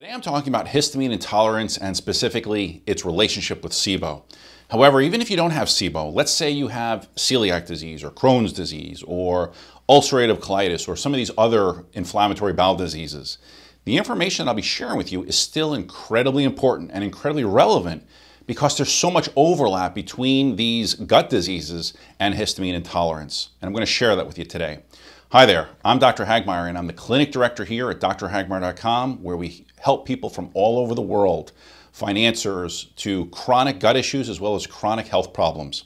Today I'm talking about histamine intolerance and specifically its relationship with SIBO. However, even if you don't have SIBO, let's say you have celiac disease or Crohn's disease or ulcerative colitis or some of these other inflammatory bowel diseases, the information I'll be sharing with you is still incredibly important and incredibly relevant because there's so much overlap between these gut diseases and histamine intolerance. And I'm going to share that with you today. Hi there, I'm Dr. Hagmeyer, and I'm the clinic director here at drhagmeyer.com, where we help people from all over the world, find answers to chronic gut issues as well as chronic health problems.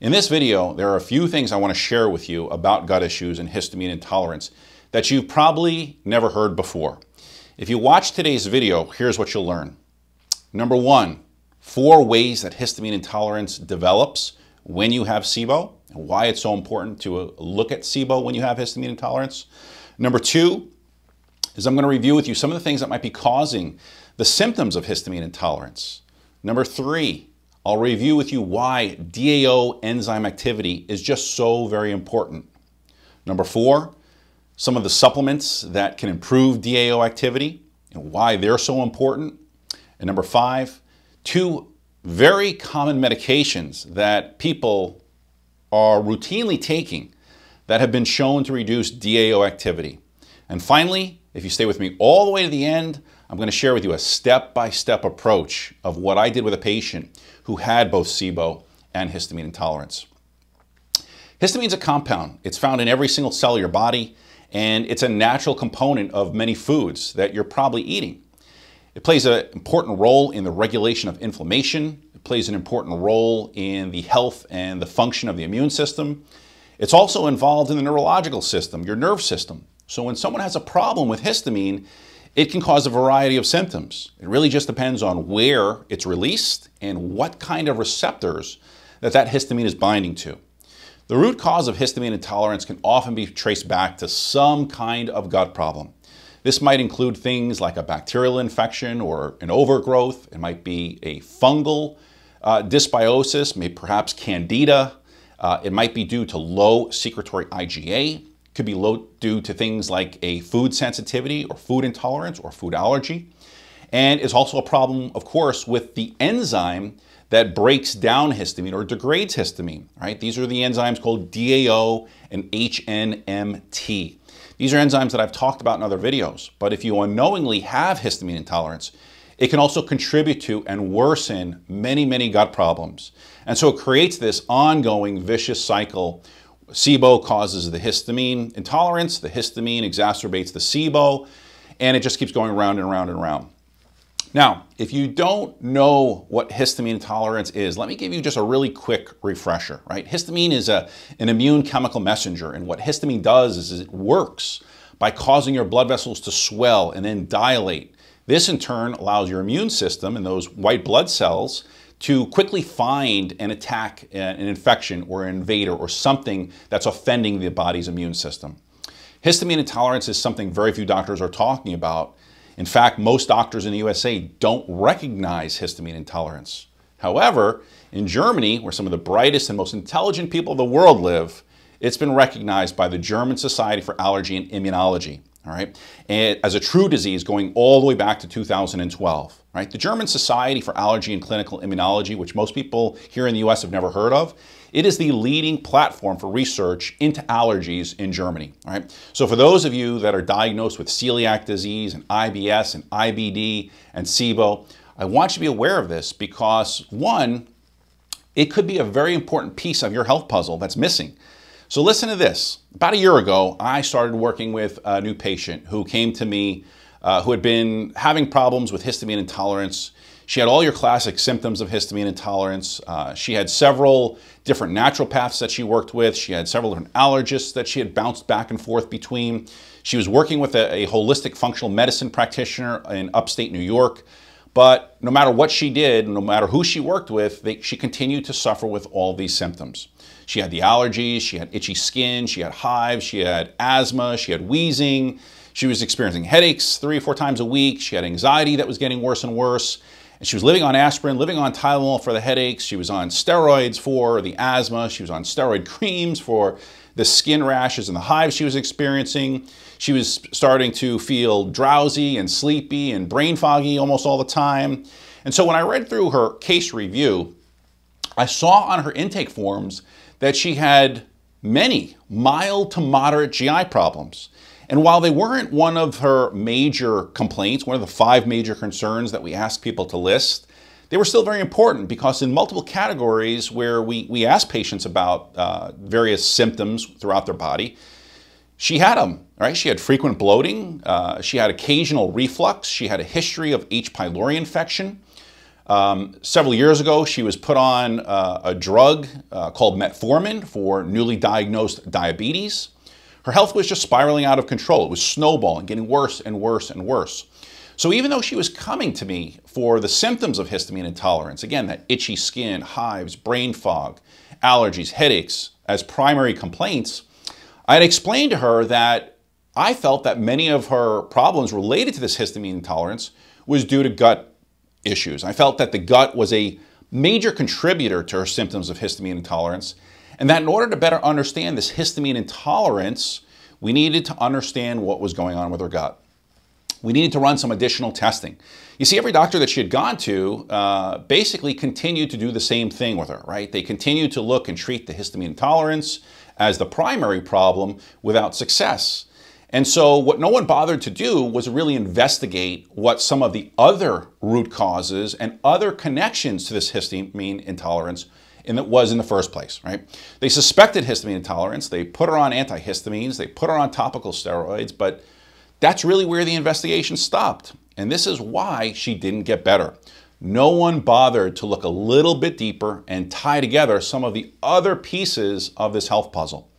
In this video, there are a few things I want to share with you about gut issues and histamine intolerance that you've probably never heard before. If you watch today's video, here's what you'll learn. Number one, four ways that histamine intolerance develops when you have SIBO and why it's so important to uh, look at SIBO when you have histamine intolerance. Number two, is I'm going to review with you some of the things that might be causing the symptoms of histamine intolerance. Number three, I'll review with you why DAO enzyme activity is just so very important. Number four, some of the supplements that can improve DAO activity and why they're so important. And number five, two very common medications that people are routinely taking that have been shown to reduce DAO activity. And finally, if you stay with me all the way to the end, I'm going to share with you a step by step approach of what I did with a patient who had both SIBO and histamine intolerance. Histamine is a compound, it's found in every single cell of your body, and it's a natural component of many foods that you're probably eating. It plays an important role in the regulation of inflammation. It plays an important role in the health and the function of the immune system. It's also involved in the neurological system, your nerve system, so when someone has a problem with histamine, it can cause a variety of symptoms. It really just depends on where it's released and what kind of receptors that that histamine is binding to. The root cause of histamine intolerance can often be traced back to some kind of gut problem. This might include things like a bacterial infection or an overgrowth. It might be a fungal uh, dysbiosis, maybe perhaps candida. Uh, it might be due to low secretory IgA could be low due to things like a food sensitivity or food intolerance or food allergy. And it's also a problem, of course, with the enzyme that breaks down histamine or degrades histamine, right? These are the enzymes called DAO and HNMT. These are enzymes that I've talked about in other videos, but if you unknowingly have histamine intolerance, it can also contribute to and worsen many, many gut problems. And so it creates this ongoing vicious cycle SIBO causes the histamine intolerance, the histamine exacerbates the SIBO, and it just keeps going round and round and round. Now, if you don't know what histamine intolerance is, let me give you just a really quick refresher, right? Histamine is a, an immune chemical messenger, and what histamine does is it works by causing your blood vessels to swell and then dilate. This in turn allows your immune system and those white blood cells to quickly find and attack uh, an infection or an invader or something that's offending the body's immune system. Histamine intolerance is something very few doctors are talking about. In fact, most doctors in the USA don't recognize histamine intolerance. However, in Germany, where some of the brightest and most intelligent people of the world live, it's been recognized by the German Society for Allergy and Immunology, all right, as a true disease going all the way back to 2012. Right? The German Society for Allergy and Clinical Immunology, which most people here in the US have never heard of, it is the leading platform for research into allergies in Germany. All right? So for those of you that are diagnosed with celiac disease and IBS and IBD and SIBO, I want you to be aware of this because one, it could be a very important piece of your health puzzle that's missing. So listen to this. About a year ago, I started working with a new patient who came to me uh, who had been having problems with histamine intolerance. She had all your classic symptoms of histamine intolerance. Uh, she had several different naturopaths that she worked with. She had several different allergists that she had bounced back and forth between. She was working with a, a holistic functional medicine practitioner in upstate New York. But no matter what she did, no matter who she worked with, they, she continued to suffer with all these symptoms. She had the allergies, she had itchy skin, she had hives, she had asthma, she had wheezing, she was experiencing headaches three or four times a week. She had anxiety that was getting worse and worse. And she was living on aspirin, living on Tylenol for the headaches. She was on steroids for the asthma. She was on steroid creams for the skin rashes and the hives she was experiencing. She was starting to feel drowsy and sleepy and brain foggy almost all the time. And so when I read through her case review, I saw on her intake forms that she had many mild to moderate GI problems. And while they weren't one of her major complaints, one of the five major concerns that we asked people to list, they were still very important because in multiple categories where we, we asked patients about uh, various symptoms throughout their body, she had them, right? She had frequent bloating, uh, she had occasional reflux, she had a history of H. pylori infection. Um, several years ago, she was put on uh, a drug uh, called metformin for newly diagnosed diabetes. Her health was just spiraling out of control. It was snowballing, getting worse and worse and worse. So even though she was coming to me for the symptoms of histamine intolerance, again, that itchy skin, hives, brain fog, allergies, headaches as primary complaints, I had explained to her that I felt that many of her problems related to this histamine intolerance was due to gut issues. I felt that the gut was a major contributor to her symptoms of histamine intolerance and that in order to better understand this histamine intolerance, we needed to understand what was going on with her gut. We needed to run some additional testing. You see, every doctor that she had gone to uh, basically continued to do the same thing with her, right? They continued to look and treat the histamine intolerance as the primary problem without success. And so, what no one bothered to do was really investigate what some of the other root causes and other connections to this histamine intolerance and it was in the first place, right? They suspected histamine intolerance. They put her on antihistamines. They put her on topical steroids, but that's really where the investigation stopped. And this is why she didn't get better. No one bothered to look a little bit deeper and tie together some of the other pieces of this health puzzle.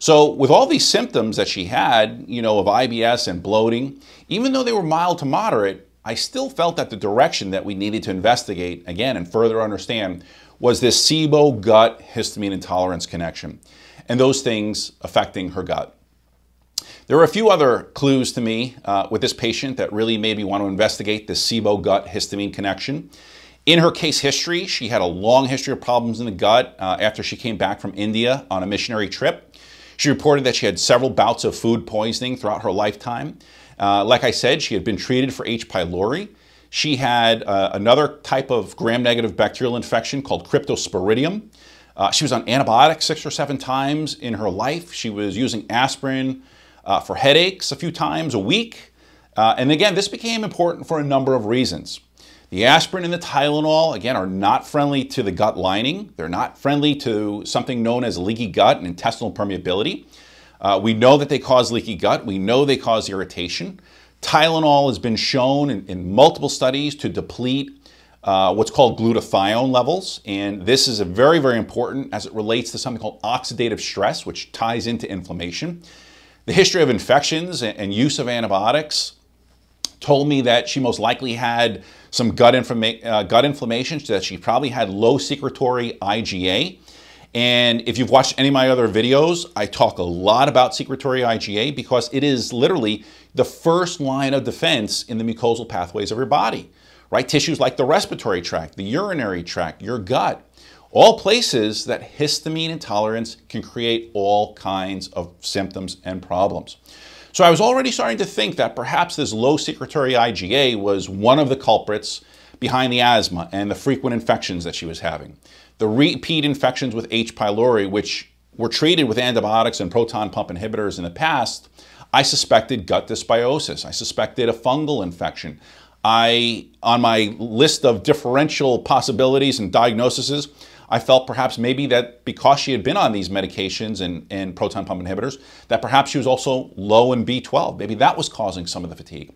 So with all these symptoms that she had, you know, of IBS and bloating, even though they were mild to moderate, I still felt that the direction that we needed to investigate again and further understand was this SIBO gut histamine intolerance connection and those things affecting her gut. There were a few other clues to me uh, with this patient that really made me want to investigate the SIBO gut histamine connection. In her case history, she had a long history of problems in the gut uh, after she came back from India on a missionary trip. She reported that she had several bouts of food poisoning throughout her lifetime. Uh, like I said, she had been treated for H. pylori. She had uh, another type of gram-negative bacterial infection called cryptosporidium. Uh, she was on antibiotics six or seven times in her life. She was using aspirin uh, for headaches a few times a week. Uh, and again, this became important for a number of reasons. The aspirin and the Tylenol, again, are not friendly to the gut lining. They're not friendly to something known as leaky gut and intestinal permeability. Uh, we know that they cause leaky gut. We know they cause irritation. Tylenol has been shown in, in multiple studies to deplete uh, what's called glutathione levels. And this is very, very important as it relates to something called oxidative stress, which ties into inflammation. The history of infections and, and use of antibiotics told me that she most likely had some gut, informa- uh, gut inflammation, so that she probably had low secretory IgA. And if you've watched any of my other videos, I talk a lot about secretory IgA because it is literally the first line of defense in the mucosal pathways of your body, right? Tissues like the respiratory tract, the urinary tract, your gut, all places that histamine intolerance can create all kinds of symptoms and problems. So I was already starting to think that perhaps this low secretory IgA was one of the culprits behind the asthma and the frequent infections that she was having. The repeat infections with H. pylori, which were treated with antibiotics and proton pump inhibitors in the past, I suspected gut dysbiosis. I suspected a fungal infection. I, on my list of differential possibilities and diagnoses, I felt perhaps maybe that because she had been on these medications and, and proton pump inhibitors, that perhaps she was also low in B12. Maybe that was causing some of the fatigue.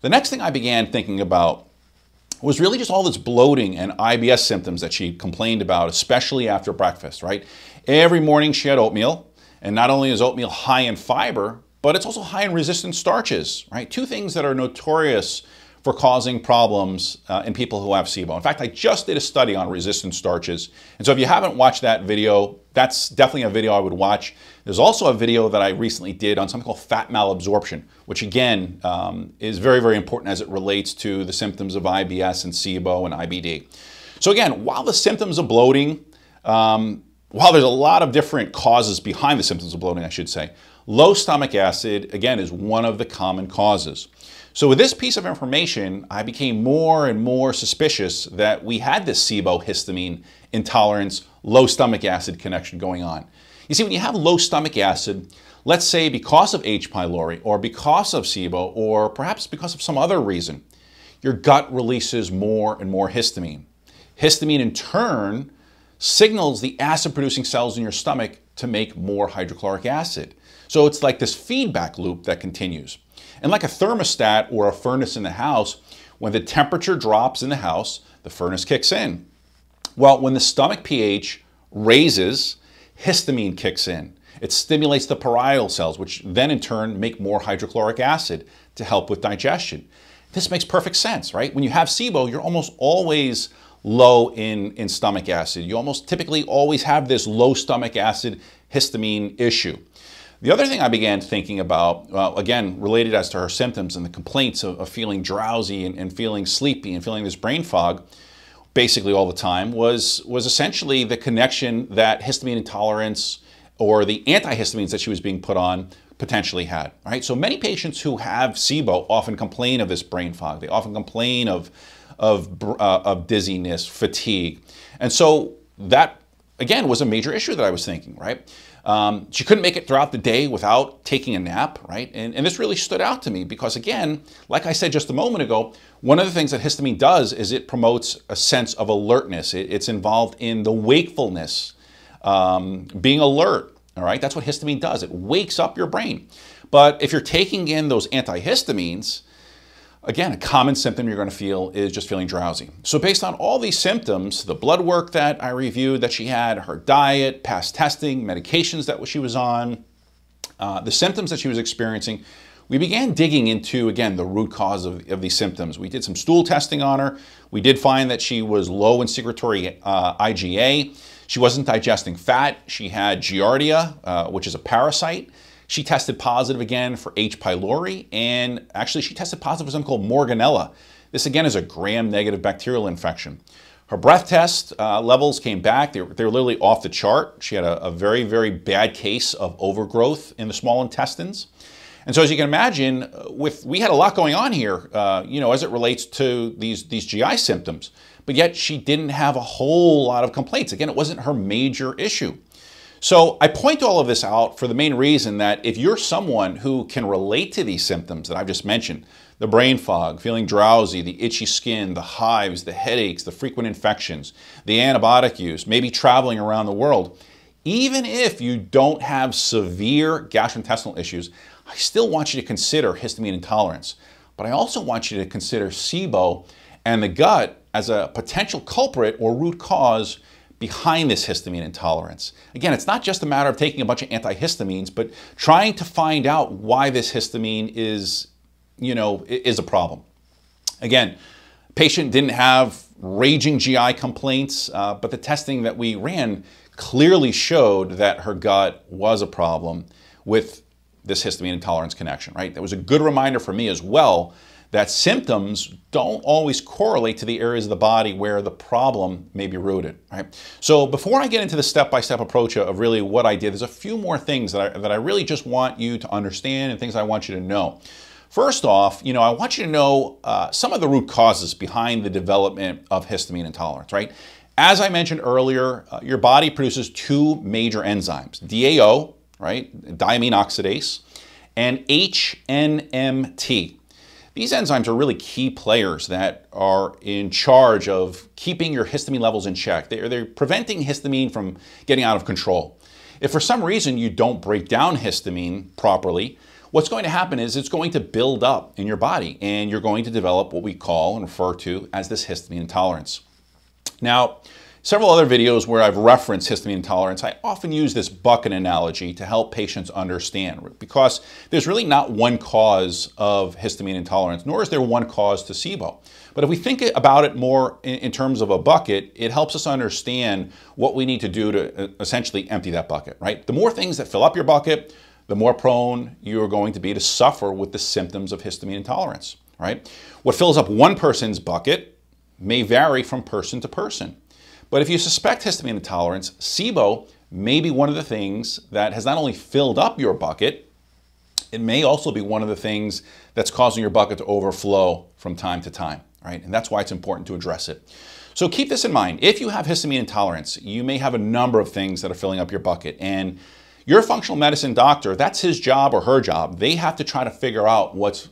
The next thing I began thinking about was really just all this bloating and IBS symptoms that she complained about, especially after breakfast, right? Every morning she had oatmeal, and not only is oatmeal high in fiber, but it's also high in resistant starches, right? Two things that are notorious for causing problems uh, in people who have SIBO. In fact, I just did a study on resistant starches. And so if you haven't watched that video, that's definitely a video I would watch. There's also a video that I recently did on something called fat malabsorption, which again um, is very, very important as it relates to the symptoms of IBS and SIBO and IBD. So again, while the symptoms of bloating, um, while there's a lot of different causes behind the symptoms of bloating, I should say, Low stomach acid, again, is one of the common causes. So with this piece of information, I became more and more suspicious that we had this SIBO histamine intolerance, low stomach acid connection going on. You see, when you have low stomach acid, let's say because of H. pylori or because of SIBO or perhaps because of some other reason, your gut releases more and more histamine. Histamine in turn signals the acid producing cells in your stomach to make more hydrochloric acid. So it's like this feedback loop that continues. And like a thermostat or a furnace in the house, when the temperature drops in the house, the furnace kicks in. Well, when the stomach pH raises, histamine kicks in. It stimulates the parietal cells, which then in turn make more hydrochloric acid to help with digestion. This makes perfect sense, right? When you have SIBO, you're almost always low in, in stomach acid. You almost typically always have this low stomach acid histamine issue. The other thing I began thinking about, again, related as to her symptoms and the complaints of, of feeling drowsy and, and, feeling sleepy and feeling this brain fog basically all the time, was, was essentially the connection that histamine intolerance or the antihistamines that she was being put on potentially had, right? So many patients who have SIBO often complain of this brain fog. They often complain of, of, uh, of dizziness, fatigue. And so that, again, was a major issue that I was thinking, right? Um, she couldn't make it throughout the day without taking a nap, right? And, and this really stood out to me because, again, like I said just a moment ago, one of the things that histamine does is it promotes a sense of alertness. It, it's involved in the wakefulness, um, being alert, all right? That's what histamine does. It wakes up your brain. But if you're taking in those antihistamines, Again, a common symptom you're going to feel is just feeling drowsy. So based on all these symptoms, the blood work that I reviewed that she had, her diet, past testing, medications that she was on, uh, the symptoms that she was experiencing, we began digging into, again, the root cause of, of, these symptoms. We did some stool testing on her. We did find that she was low in secretory uh, IgA. She wasn't digesting fat. She had Giardia, uh, which is a parasite. She tested positive again for H. pylori, and actually she tested positive for something called Morganella. This again is a gram-negative bacterial infection. Her breath test uh, levels came back. They were, they were literally off the chart. She had a, a very, very bad case of overgrowth in the small intestines. And so, as you can imagine, uh, with we had a lot going on here, uh, you know, as it relates to these these GI symptoms. But yet, she didn't have a whole lot of complaints. Again, it wasn't her major issue. So I point all of this out for the main reason that if you're someone who can relate to these symptoms that I've just mentioned, the brain fog, feeling drowsy, the itchy skin, the hives, the headaches, the frequent infections, the antibiotic use, maybe traveling around the world, even if you don't have severe gastrointestinal issues, I still want you to consider histamine intolerance. But I also want you to consider SIBO and the gut as a potential culprit or root cause behind this histamine intolerance. Again, it's not just a matter of taking a bunch of antihistamines, but trying to find out why this histamine is, you know, is a problem. Again, patient didn't have raging GI complaints, uh, but the testing that we ran clearly showed that her gut was a problem with this histamine intolerance connection, right? That was a good reminder for me as well that symptoms don't always correlate to the areas of the body where the problem may be rooted, right? So before I get into the step-by-step approach of really what I did, there's a few more things that I, that I really just want you to understand and things I want you to know. First off, you know, I want you to know uh, some of the root causes behind the development of histamine intolerance, right? As I mentioned earlier, uh, your body produces two major enzymes, DAO, right, diamine oxidase, and HNMT, these enzymes are really key players that are in charge of keeping your histamine levels in check. They're, they're preventing histamine from getting out of control. If for some reason you don't break down histamine properly, what's going to happen is it's going to build up in your body and you're going to develop what we call and refer to as this histamine intolerance. Now, Several other videos where I've referenced histamine intolerance, I often use this bucket analogy to help patients understand because there's really not one cause of histamine intolerance, nor is there one cause to SIBO. But if we think about it more in terms of a bucket, it helps us understand what we need to do to uh, essentially empty that bucket, right? The more things that fill up your bucket, the more prone you're going to be to suffer with the symptoms of histamine intolerance, right? What fills up one person's bucket may vary from person to person. But if you suspect histamine intolerance, SIBO may be one of the things that has not only filled up your bucket, it may also be one of the things that's causing your bucket to overflow from time to time, right? And that's why it's important to address it. So keep this in mind. If you have histamine intolerance, you may have a number of things that are filling up your bucket. And your functional medicine doctor, that's his job or her job. They have to try to figure out what's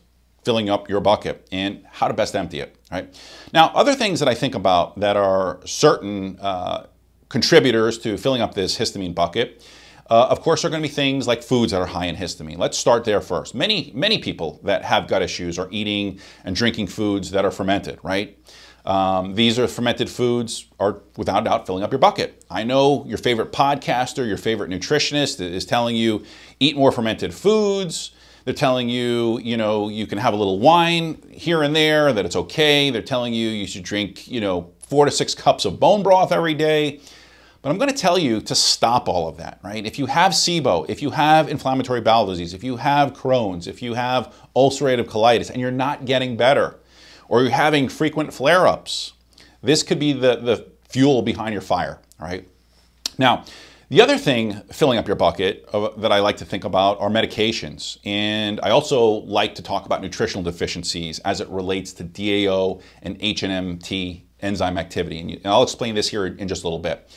filling up your bucket and how to best empty it, right? Now, other things that I think about that are certain uh, contributors to filling up this histamine bucket, uh, of course, are going to be things like foods that are high in histamine. Let's start there first. Many, many people that have gut issues are eating and drinking foods that are fermented, right? Um, these are fermented foods are without doubt filling up your bucket. I know your favorite podcaster, your favorite nutritionist is telling you eat more fermented foods, they're telling you, you know, you can have a little wine here and there, that it's okay. They're telling you you should drink, you know, four to six cups of bone broth every day. But I'm going to tell you to stop all of that, right? If you have SIBO, if you have inflammatory bowel disease, if you have Crohn's, if you have ulcerative colitis and you're not getting better, or you're having frequent flare ups, this could be the, the fuel behind your fire, right? Now, the other thing filling up your bucket uh, that I like to think about are medications. And I also like to talk about nutritional deficiencies as it relates to DAO and HNMT enzyme activity. And, you, and I'll explain this here in, just a little bit.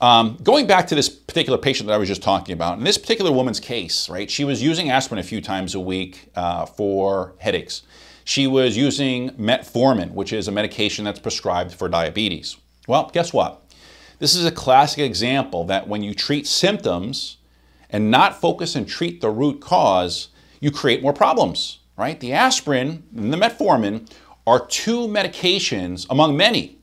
Um, going back to this particular patient that I was just talking about, in this particular woman's case, right, she was using aspirin a few times a week uh, for headaches. She was using metformin, which is a medication that's prescribed for diabetes. Well, guess what? This is a classic example that when you treat symptoms and not focus and treat the root cause, you create more problems, right? The aspirin and the metformin are two medications among many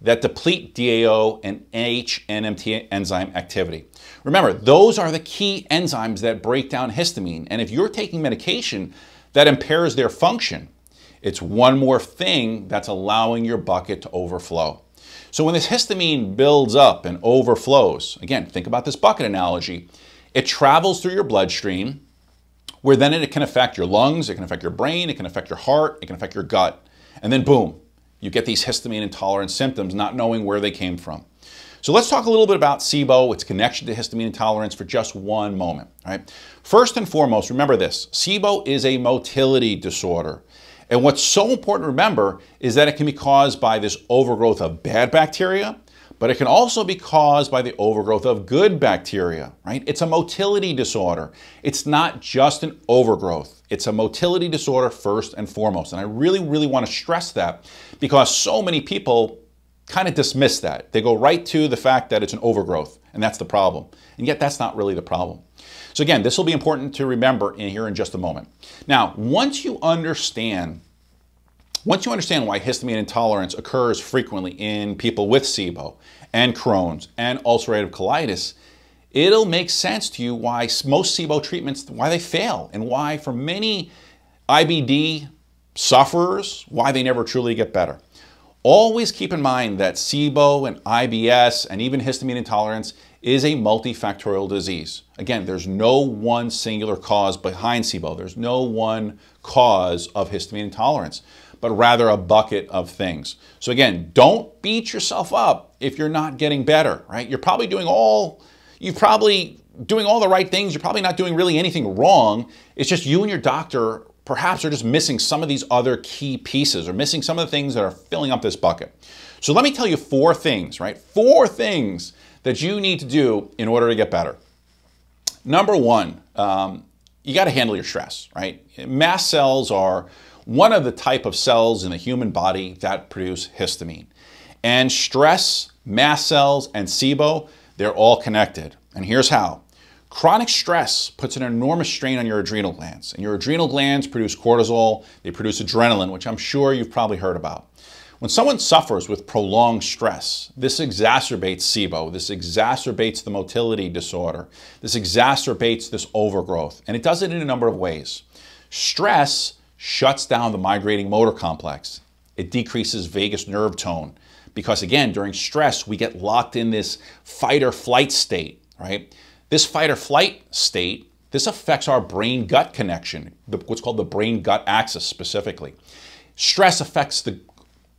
that deplete DAO and HNMT enzyme activity. Remember, those are the key enzymes that break down histamine. And if you're taking medication that impairs their function, it's one more thing that's allowing your bucket to overflow. So when this histamine builds up and overflows, again, think about this bucket analogy, it travels through your bloodstream, where then it can affect your lungs, it can affect your brain, it can affect your heart, it can affect your gut. And then boom, you get these histamine intolerant symptoms, not knowing where they came from. So let's talk a little bit about SIBO, its connection to histamine intolerance for just one moment. Right? First and foremost, remember this, SIBO is a motility disorder. And what's so important to remember is that it can be caused by this overgrowth of bad bacteria, but it can also be caused by the overgrowth of good bacteria, right? It's a motility disorder. It's not just an overgrowth. It's a motility disorder first and foremost. And I really, really want to stress that because so many people kind of dismiss that. They go right to the fact that it's an overgrowth and that's the problem. And yet that's not really the problem. So again, this will be important to remember in here in just a moment. Now, once you understand once you understand why histamine intolerance occurs frequently in people with SIBO and Crohn's and ulcerative colitis, it'll make sense to you why most SIBO treatments, why they fail and why for many IBD sufferers, why they never truly get better. Always keep in mind that SIBO and IBS and even histamine intolerance is a multifactorial disease. Again, there's no one singular cause behind SIBO. There's no one cause of histamine intolerance, but rather a bucket of things. So again, don't beat yourself up if you're not getting better, right? You're probably doing all, you're probably doing all the right things. You're probably not doing really anything wrong. It's just you and your doctor perhaps are just missing some of these other key pieces or missing some of the things that are filling up this bucket. So let me tell you four things, right? Four things that you need to do in order to get better. Number one, um, you got to handle your stress, right? Mast cells are one of the type of cells in the human body that produce histamine. And stress, mast cells, and SIBO, they're all connected. And here's how. Chronic stress puts an enormous strain on your adrenal glands, and your adrenal glands produce cortisol, they produce adrenaline, which I'm sure you've probably heard about. When someone suffers with prolonged stress, this exacerbates SIBO, this exacerbates the motility disorder, this exacerbates this overgrowth, and it does it in a number of ways. Stress shuts down the migrating motor complex. It decreases vagus nerve tone because again, during stress, we get locked in this fight or flight state, right? This fight or flight state, this affects our brain gut connection, what's called the brain gut axis specifically. Stress affects the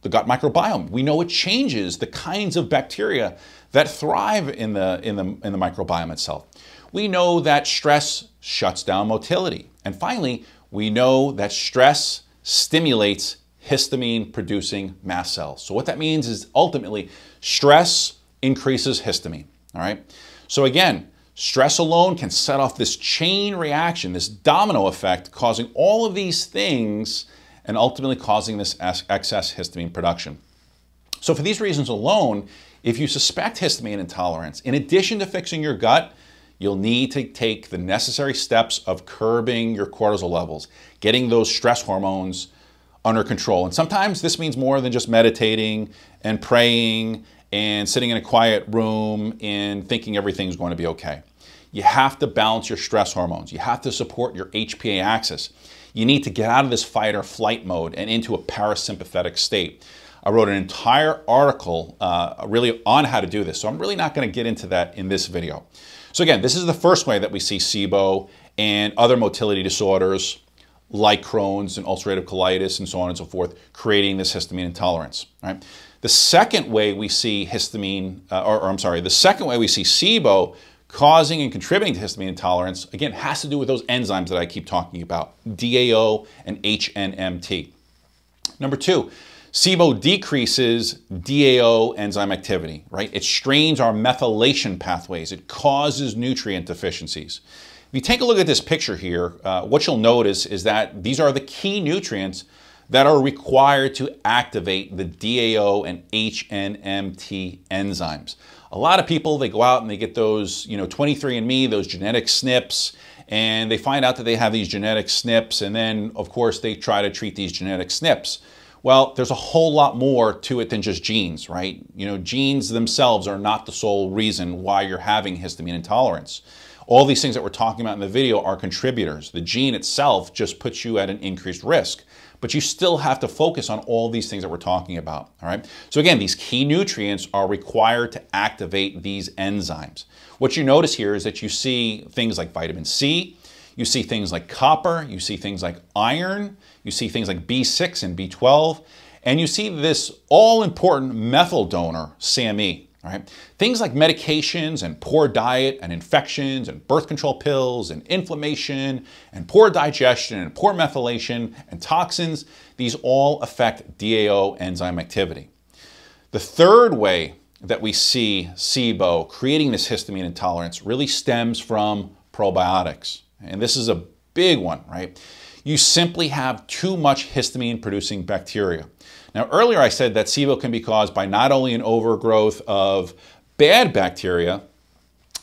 the gut microbiome. We know it changes the kinds of bacteria that thrive in the, in the, in the microbiome itself. We know that stress shuts down motility. And finally, we know that stress stimulates histamine producing mast cells. So what that means is ultimately stress increases histamine, all right? So again, stress alone can set off this chain reaction, this domino effect, causing all of these things and ultimately causing this excess histamine production. So for these reasons alone, if you suspect histamine intolerance, in addition to fixing your gut, you'll need to take the necessary steps of curbing your cortisol levels, getting those stress hormones under control. And sometimes this means more than just meditating and praying and sitting in a quiet room and thinking everything's going to be okay. You have to balance your stress hormones. You have to support your HPA axis. You need to get out of this fight or flight mode and into a parasympathetic state. I wrote an entire article uh, really on how to do this, so I'm really not going to get into that in this video. So again, this is the first way that we see SIBO and other motility disorders like Crohn's and ulcerative colitis and so on and so forth, creating this histamine intolerance. Right? The second way we see histamine, uh, or, or I'm sorry, the second way we see SIBO causing and contributing to histamine intolerance, again, has to do with those enzymes that I keep talking about, DAO and HNMT. Number two, SIBO decreases DAO enzyme activity, right? It strains our methylation pathways. It causes nutrient deficiencies. If you take a look at this picture here, uh, what you'll notice is that these are the key nutrients that are required to activate the DAO and HNMT enzymes. A lot of people, they go out and they get those, you know, 23andMe, those genetic SNPs, and they find out that they have these genetic SNPs, and then, of course, they try to treat these genetic SNPs. Well, there's a whole lot more to it than just genes, right? You know, genes themselves are not the sole reason why you're having histamine intolerance. All these things that we're talking about in the video are contributors. The gene itself just puts you at an increased risk but you still have to focus on all these things that we're talking about. All right. So again, these key nutrients are required to activate these enzymes. What you notice here is that you see things like vitamin C, you see things like copper, you see things like iron, you see things like B6 and B12, and you see this all important methyl donor, SAMe. Things like medications and poor diet and infections and birth control pills and inflammation and poor digestion and poor methylation and toxins, these all affect DAO enzyme activity. The third way that we see SIBO creating this histamine intolerance really stems from probiotics. And this is a big one, right? You simply have too much histamine producing bacteria. Now, earlier I said that SIBO can be caused by not only an overgrowth of bad bacteria,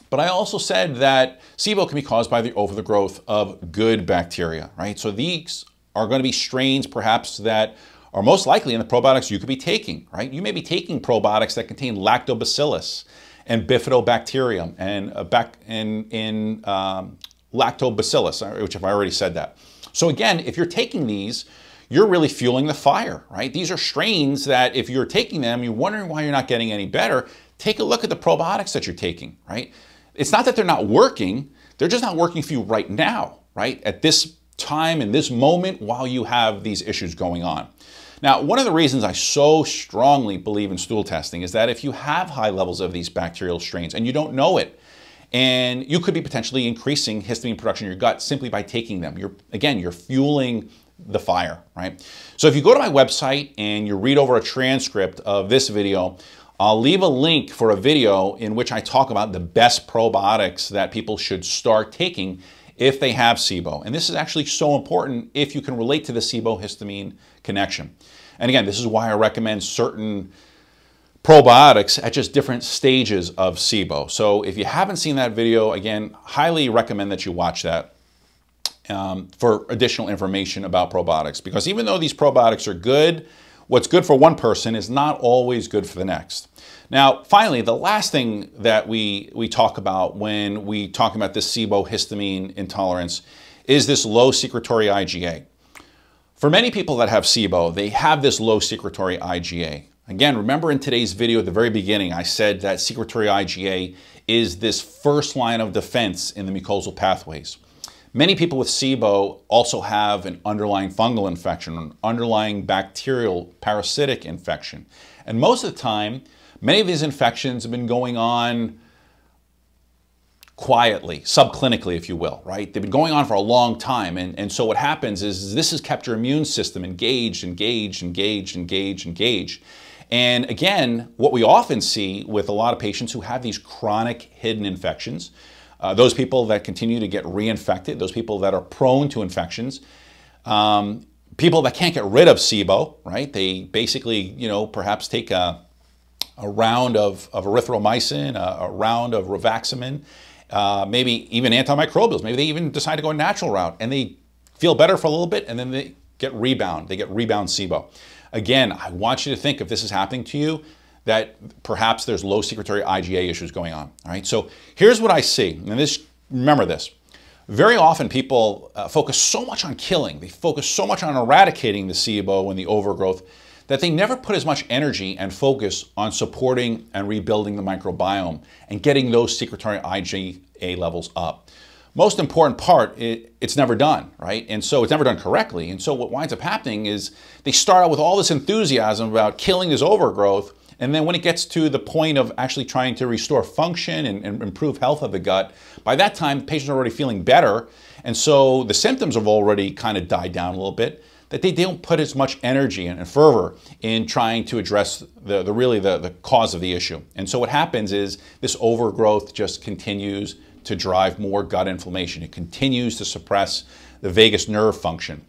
but I also said that SIBO can be caused by the overgrowth of good bacteria, right? So these are going to be strains perhaps that are most likely in the probiotics you could be taking, right? You may be taking probiotics that contain lactobacillus and bifidobacterium and uh, in, in um, lactobacillus, uh, which I've already said that. So again, if you're taking these, you're really fueling the fire, right? These are strains that if you're taking them, you're wondering why you're not getting any better. Take a look at the probiotics that you're taking, right? It's not that they're not working, they're just not working for you right now, right? At this time, in this moment, while you have these issues going on. Now, one of the reasons I so strongly believe in stool testing is that if you have high levels of these bacterial strains and you don't know it, and you could be potentially increasing histamine production in your gut simply by taking them. You're again, you're fueling the fire, right? So if you go to my website and you read over a transcript of this video, I'll leave a link for a video in which I talk about the best probiotics that people should start taking if they have SIBO. And this is actually so important if you can relate to the SIBO histamine connection. And again, this is why I recommend certain probiotics at just different stages of SIBO. So if you haven't seen that video, again, highly recommend that you watch that um, for additional information about probiotics. Because even though these probiotics are good, what's good for one person is not always good for the next. Now, finally, the last thing that we, we talk about when we talk about this SIBO histamine intolerance is this low secretory IgA. For many people that have SIBO, they have this low secretory IgA. Again, remember in today's video at the very beginning, I said that secretory IgA is this first line of defense in the mucosal pathways. Many people with SIBO also have an underlying fungal infection, an underlying bacterial parasitic infection. And most of the time, many of these infections have been going on quietly, subclinically, if you will, right? They've been going on for a long time. And, and so what happens is, is this has kept your immune system engaged, engaged, engaged, engaged, engaged. And again, what we often see with a lot of patients who have these chronic hidden infections uh, those people that continue to get reinfected, those people that are prone to infections, um, people that can't get rid of SIBO, right? They basically, you know, perhaps take a, a round of, of erythromycin, a, a round of rivaximin, uh, maybe even antimicrobials. Maybe they even decide to go a natural route and they feel better for a little bit and then they get rebound. They get rebound SIBO. Again, I want you to think if this is happening to you, that perhaps there's low secretory IgA issues going on. All right, so here's what I see, and this remember this. Very often people uh, focus so much on killing, they focus so much on eradicating the SIBO and the overgrowth that they never put as much energy and focus on supporting and rebuilding the microbiome and getting those secretory IgA levels up. Most important part, it, it's never done, right? And so it's never done correctly. And so what winds up happening is they start out with all this enthusiasm about killing this overgrowth, and then when it gets to the point of actually trying to restore function and, and improve health of the gut, by that time, patients are already feeling better. And so the symptoms have already kind of died down a little bit that they don't put as much energy and fervor in trying to address the, the really the, the cause of the issue. And so what happens is this overgrowth just continues to drive more gut inflammation. It continues to suppress the vagus nerve function.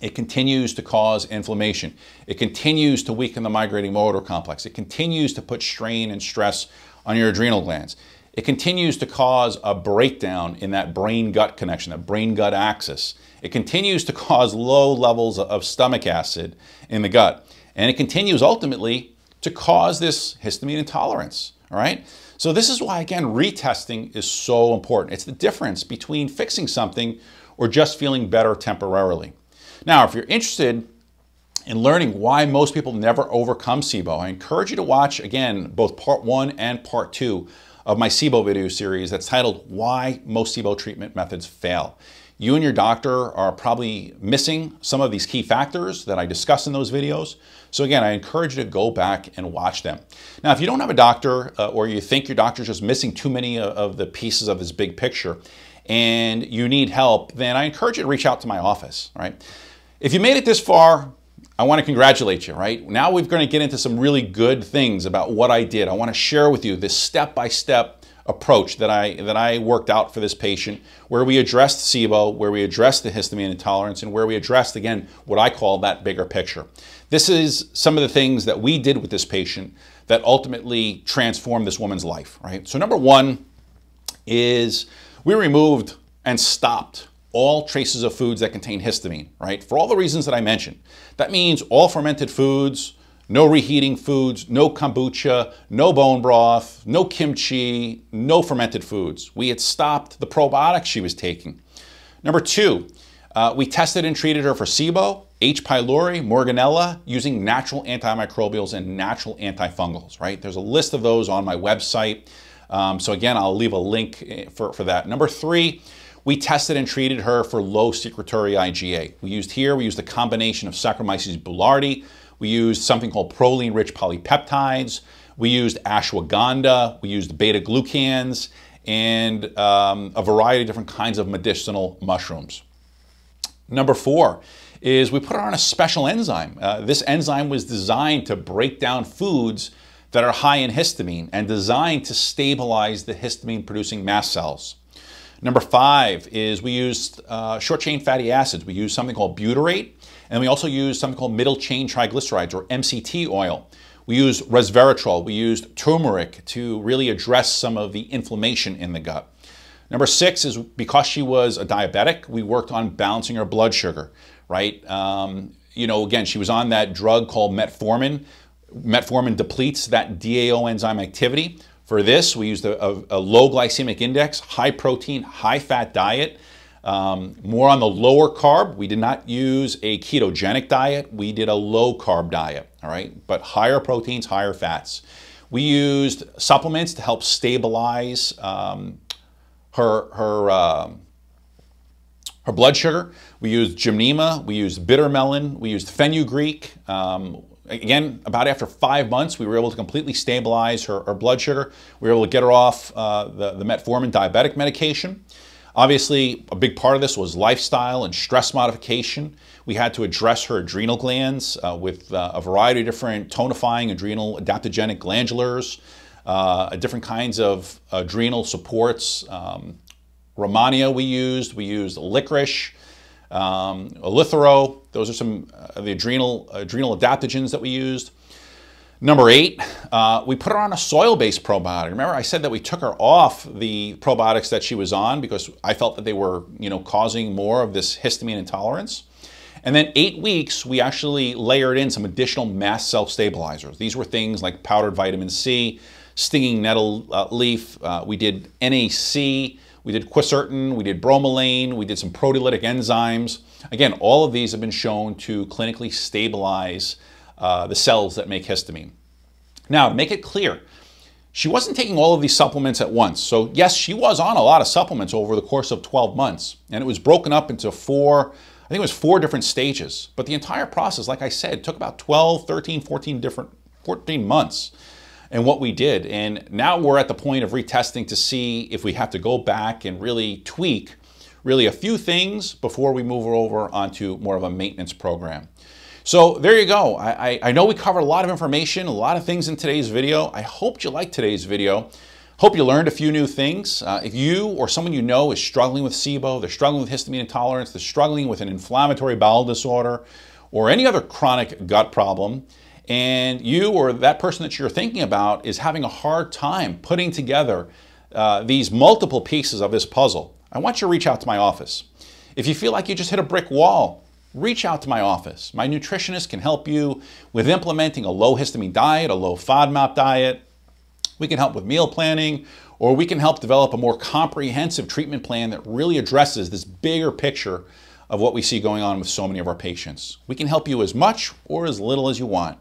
It continues to cause inflammation. It continues to weaken the migrating motor complex. It continues to put strain and stress on your adrenal glands. It continues to cause a breakdown in that brain gut connection, that brain gut axis. It continues to cause low levels of stomach acid in the gut. And it continues ultimately to cause this histamine intolerance. All right. So, this is why, again, retesting is so important. It's the difference between fixing something or just feeling better temporarily. Now, if you're interested in learning why most people never overcome SIBO, I encourage you to watch again both part one and part two of my SIBO video series that's titled Why Most SIBO Treatment Methods Fail. You and your doctor are probably missing some of these key factors that I discuss in those videos. So again, I encourage you to go back and watch them. Now, if you don't have a doctor uh, or you think your doctor's just missing too many of the pieces of his big picture, and you need help, then I encourage you to reach out to my office, right? If you made it this far, I want to congratulate you, right? Now we're going to get into some really good things about what I did. I want to share with you this step-by-step approach that I, that I worked out for this patient, where we addressed SIBO, where we addressed the histamine intolerance, and where we addressed, again, what I call that bigger picture. This is some of the things that we did with this patient that ultimately transformed this woman's life, right? So number one is we removed and stopped all traces of foods that contain histamine, right? For all the reasons that I mentioned. That means all fermented foods, no reheating foods, no kombucha, no bone broth, no kimchi, no fermented foods. We had stopped the probiotics she was taking. Number two, uh, we tested and treated her for SIBO, H. pylori, Morganella, using natural antimicrobials and natural antifungals, right? There's a list of those on my website. Um, so again, I'll leave a link eh, for, for that. Number three, we tested and treated her for low secretory IgA. We used here, we used a combination of Saccharomyces boulardii, we used something called proline-rich polypeptides, we used ashwagandha, we used beta-glucans, and um, a variety of different kinds of medicinal mushrooms. Number four is we put her on a special enzyme. Uh, this enzyme was designed to break down foods that are high in histamine and designed to stabilize the histamine producing mast cells. Number five is we use uh, short chain fatty acids. We use something called butyrate, and we also use something called middle chain triglycerides or MCT oil. We use resveratrol, we used turmeric to really address some of the inflammation in the gut. Number six is because she was a diabetic, we worked on balancing her blood sugar, right? Um, you know, again, she was on that drug called metformin, metformin depletes that DAO enzyme activity. For this, we used a, a, a low glycemic index, high protein, high fat diet. Um, more on the lower carb, we did not use a ketogenic diet. We did a low carb diet, all right? But higher proteins, higher fats. We used supplements to help stabilize um, her, her, uh, her blood sugar. We used gymnema, we used bitter melon, we used fenugreek, um, again, about after five months, we were able to completely stabilize her, her blood sugar. We were able to get her off uh, the, the metformin diabetic medication. Obviously, a big part of this was lifestyle and stress modification. We had to address her adrenal glands uh, with uh, a variety of different tonifying adrenal adaptogenic glandulars, uh, different kinds of adrenal supports. Um, Romania we used, we used licorice, um, Olithero, Those are some of uh, the adrenal, adrenal adaptogens that we used. Number eight, uh, we put her on a soil-based probiotic. Remember, I said that we took her off the probiotics that she was on because I felt that they were, you know, causing more of this histamine intolerance. And then eight weeks, we actually layered in some additional mast cell stabilizers. These were things like powdered vitamin C, stinging nettle uh, leaf. Uh, we did NAC, we did quercetin, we did bromelain, we did some proteolytic enzymes. Again, all of these have been shown to clinically stabilize uh, the cells that make histamine. Now, to make it clear, she wasn't taking all of these supplements at once. So yes, she was on a lot of supplements over the course of 12 months, and it was broken up into four, I think it was four different stages. But the entire process, like I said, took about 12, 13, 14 different, 14 months and what we did. And now we're at the point of retesting to see if we have to go back and really tweak really a few things before we move over onto more of a maintenance program. So there you go. I, I, I know we covered a lot of information, a lot of things in today's video. I hope you liked today's video. Hope you learned a few new things. Uh, if you or someone you know is struggling with SIBO, they're struggling with histamine intolerance, they're struggling with an inflammatory bowel disorder, or any other chronic gut problem, and you or that person that you're thinking about is having a hard time putting together uh, these multiple pieces of this puzzle, I want you to reach out to my office. If you feel like you just hit a brick wall, reach out to my office. My nutritionist can help you with implementing a low histamine diet, a low FODMAP diet. We can help with meal planning, or we can help develop a more comprehensive treatment plan that really addresses this bigger picture of what we see going on with so many of our patients. We can help you as much or as little as you want.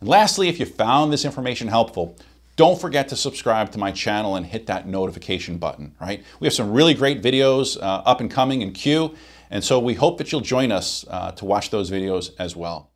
And lastly, if you found this information helpful, don't forget to subscribe to my channel and hit that notification button, right? We have some really great videos uh, up and coming in queue, and so we hope that you'll join us uh, to watch those videos as well.